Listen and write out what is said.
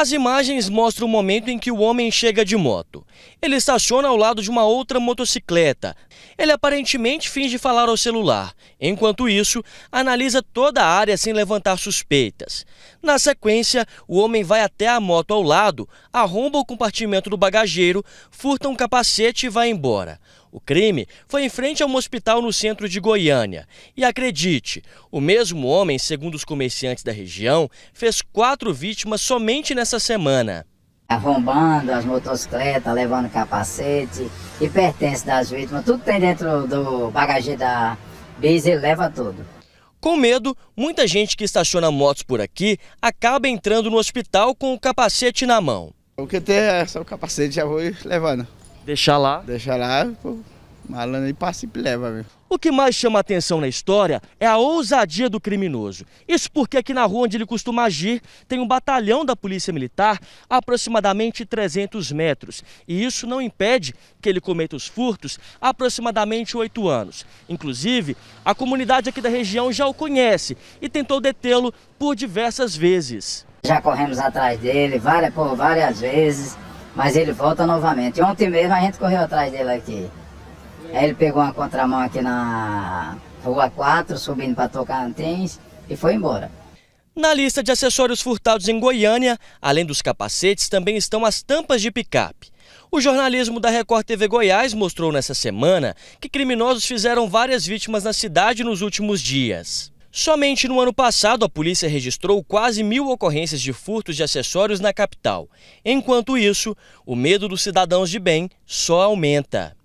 As imagens mostram o momento em que o homem chega de moto. Ele estaciona ao lado de uma outra motocicleta. Ele aparentemente finge falar ao celular. Enquanto isso, analisa toda a área sem levantar suspeitas. Na sequência, o homem vai até a moto ao lado, arromba o compartimento do bagageiro, furta um capacete e vai embora. O crime foi em frente a um hospital no centro de Goiânia. E acredite, o mesmo homem, segundo os comerciantes da região, fez quatro vítimas somente nessa semana. Arrombando tá as motocicletas, levando capacete e pertence das vítimas, tudo tem dentro do bagageiro da ele leva tudo. Com medo, muita gente que estaciona motos por aqui acaba entrando no hospital com o capacete na mão. O que tem é só o capacete, já vou levando. Deixar lá. Deixar lá, pô, malandro passa e leva, O que mais chama atenção na história é a ousadia do criminoso. Isso porque aqui na rua onde ele costuma agir tem um batalhão da Polícia Militar a aproximadamente 300 metros. E isso não impede que ele cometa os furtos há aproximadamente oito anos. Inclusive, a comunidade aqui da região já o conhece e tentou detê-lo por diversas vezes. Já corremos atrás dele várias, por várias vezes mas ele volta novamente. Ontem mesmo a gente correu atrás dele aqui. Aí ele pegou uma contramão aqui na Rua 4, subindo para tocar antens e foi embora. Na lista de acessórios furtados em Goiânia, além dos capacetes, também estão as tampas de picape. O jornalismo da Record TV Goiás mostrou nessa semana que criminosos fizeram várias vítimas na cidade nos últimos dias. Somente no ano passado, a polícia registrou quase mil ocorrências de furtos de acessórios na capital. Enquanto isso, o medo dos cidadãos de bem só aumenta.